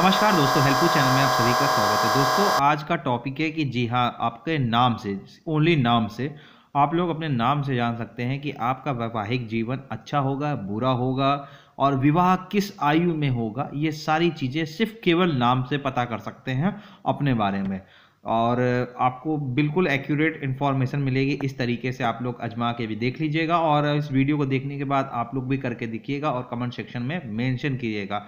नमस्कार दोस्तों हेल्पू चैनल में आप सभी का स्वागत है दोस्तों आज का टॉपिक है कि जी हाँ आपके नाम से ओनली नाम से आप लोग अपने नाम से जान सकते हैं कि आपका वैवाहिक जीवन अच्छा होगा बुरा होगा और विवाह किस आयु में होगा ये सारी चीज़ें सिर्फ केवल नाम से पता कर सकते हैं अपने बारे में और आपको बिल्कुल एक्यूरेट इन्फॉर्मेशन मिलेगी इस तरीके से आप लोग अजमा के भी देख लीजिएगा और इस वीडियो को देखने के बाद आप लोग भी करके देखिएगा और कमेंट सेक्शन में मेंशन कीजिएगा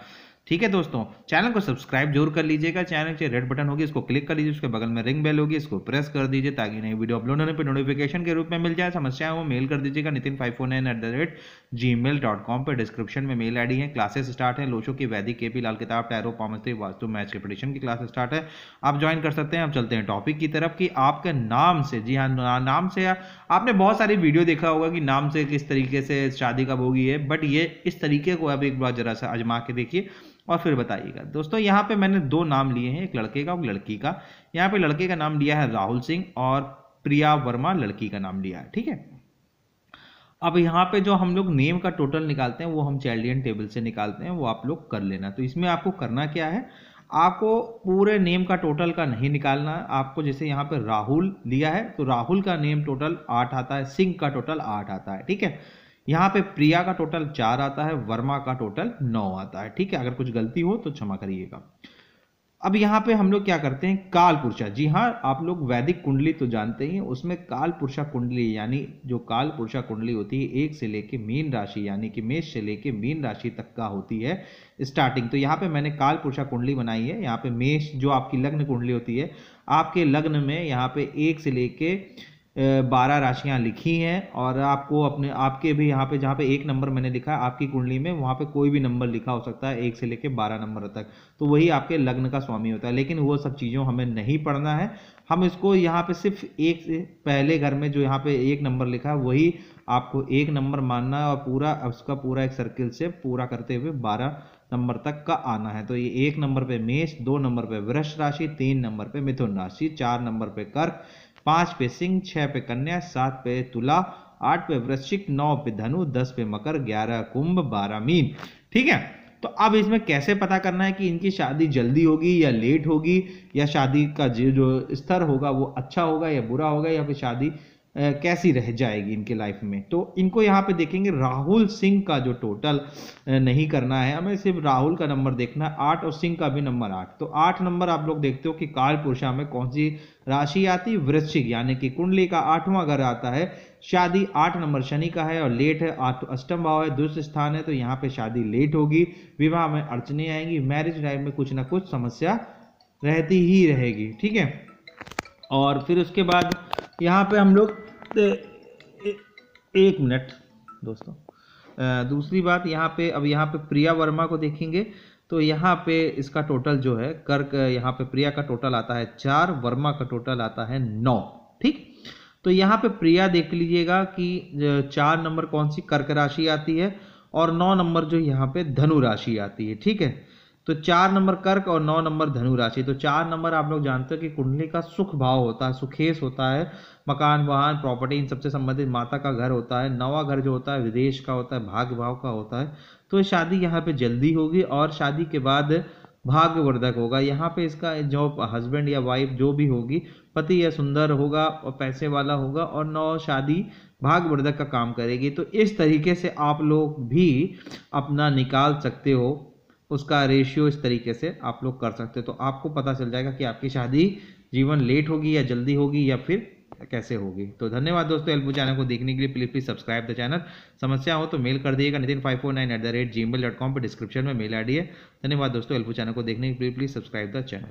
ठीक है दोस्तों चैनल को सब्सक्राइब जरूर कर लीजिएगा चैनल के रेड बटन होगी इसको क्लिक कर लीजिए उसके बगल में रिंग बेल होगी इसको प्रेस कर दीजिए ताकि नई वीडियो अपलोड होने पर नोटिफिकेशन के रूप में मिल जाए समस्या वो मेल कर दीजिएगा Nitin five four nine eight the rate G mail dot com पर डिस्क्रिप्शन में मेल आई है क्लासेस स्टार्ट है लोशो की वैदिक के पी लाल किताब टैरो पॉमेस्ट्री वास्तु मैच के की क्लास स्टार्ट है आप ज्वाइन कर सकते हैं आप चलते हैं टॉपिक की तरफ कि आपके नाम से जी हाँ नाम से आपने बहुत सारी वीडियो देखा होगा कि नाम से किस तरीके से शादी कब होगी है बट ये इस तरीके को अब एक बार जरा सा आजमा के देखिए और फिर बताइएगा दोस्तों यहाँ पे मैंने दो नाम लिए हैं एक लड़के का और लड़की का यहाँ पे लड़के का नाम लिया है राहुल सिंह और प्रिया वर्मा लड़की का नाम लिया है ठीक है अब यहाँ पे जो हम लोग नेम का टोटल निकालते हैं वो हम चैल्डियन टेबल से निकालते हैं वो आप लोग कर लेना तो इसमें आपको करना क्या है आपको पूरे नेम का टोटल का नहीं निकालना आपको जैसे यहाँ पे राहुल लिया है तो राहुल का नेम टोटल आठ आता है सिंह का टोटल आठ आता है ठीक है यहाँ पे प्रिया का टोटल चार आता है वर्मा का टोटल नौ आता है ठीक है अगर कुछ गलती हो तो क्षमा करिएगा अब यहाँ पे हम लोग क्या करते हैं काल पुरुषा जी हाँ आप लोग वैदिक कुंडली तो जानते ही उसमें काल पुरुषा कुंडली यानी जो काल पुरुषा कुंडली होती है एक से लेके मीन राशि यानी कि मेष से लेके मीन राशि तक का होती है स्टार्टिंग तो यहाँ पे मैंने काल पुरुषा कुंडली बनाई है यहाँ पे मेष जो आपकी लग्न कुंडली होती है आपके लग्न में यहाँ पे एक से लेके बारह राशियाँ लिखी हैं और आपको अपने आपके भी यहाँ पे जहाँ पे एक नंबर मैंने लिखा है आपकी कुंडली में वहाँ पे कोई भी नंबर लिखा हो सकता है एक से लेके बारह नंबर तक तो वही आपके लग्न का स्वामी होता है लेकिन वो सब चीज़ों हमें नहीं पढ़ना है हम इसको यहाँ पे सिर्फ एक से पहले घर में जो यहाँ पे एक नंबर लिखा है वही आपको एक नंबर मानना है और पूरा उसका पूरा एक सर्किल से पूरा करते हुए बारह नंबर तक का आना है तो ये एक नंबर पे मेष दो नंबर पे वृक्ष राशि तीन नंबर पे मिथुन राशि चार नंबर पे कर्क पांच पे सिंह छह पे कन्या सात पे तुला आठ पे वृश्चिक नौ पे धनु दस पे मकर ग्यारह कुंभ बारह मीन ठीक है तो अब इसमें कैसे पता करना है कि इनकी शादी जल्दी होगी या लेट होगी या शादी का जो स्तर होगा वो अच्छा होगा या बुरा होगा या फिर शादी कैसी रह जाएगी इनके लाइफ में तो इनको यहाँ पे देखेंगे राहुल सिंह का जो टोटल नहीं करना है हमें सिर्फ राहुल का नंबर देखना है आठ और सिंह का भी नंबर आठ तो आठ नंबर आप लोग देखते हो कि पुरुषा में कौन सी राशि आती है वृश्चिक यानी कि कुंडली का आठवां घर आता है शादी आठ नंबर शनि का है और लेट है आठ अष्टम भाव है दुष्ट स्थान है तो यहाँ पे शादी लेट होगी विवाह में अड़चने आएंगी मैरिज लाइफ में कुछ ना कुछ समस्या रहती ही रहेगी ठीक है और फिर उसके बाद यहाँ पे हम लोग एक मिनट दोस्तों दूसरी बात यहाँ पे अब यहाँ पे प्रिया वर्मा को देखेंगे तो यहाँ पे इसका टोटल जो है कर यहाँ पे प्रिया का टोटल आता है चार वर्मा का टोटल आता है नौ ठीक तो यहाँ पे प्रिया देख लीजिएगा कि चार नंबर कौन सी कर्क राशि आती है और नौ नंबर जो यहाँ पे धनु राशि आती है ठीक है तो चार नंबर कर्क और नौ नंबर धनु राशि तो चार नंबर आप लोग जानते हो कि कुंडली का सुख भाव होता है सुखेस होता है मकान वाहन प्रॉपर्टी इन सबसे संबंधित माता का घर होता है नवा घर जो होता है विदेश का होता है भाग्य भाव का होता है तो शादी यहाँ पे जल्दी होगी और शादी के बाद भाग्यवर्धक होगा यहाँ पे इसका जो हस्बैंड या वाइफ जो भी होगी पति या सुंदर होगा और पैसे वाला होगा और नौ शादी भाग्यवर्धक का काम करेगी तो इस तरीके से आप लोग भी अपना निकाल सकते हो उसका रेशियो इस तरीके से आप लोग कर सकते हैं तो आपको पता चल जाएगा कि आपकी शादी जीवन लेट होगी या जल्दी होगी या फिर कैसे होगी तो धन्यवाद दोस्तों एल्बू चैनल को देखने के लिए please please subscribe the channel समस्या हो तो मेल कर दिएगा Nitin five four nine eight the rate G mail dot com पर डिस्क्रिप्शन में मेल आई है धन्यवाद दोस्तों एल्बू चैनल को देखने के लिए प्लीज सब्सक्राइब द चैनल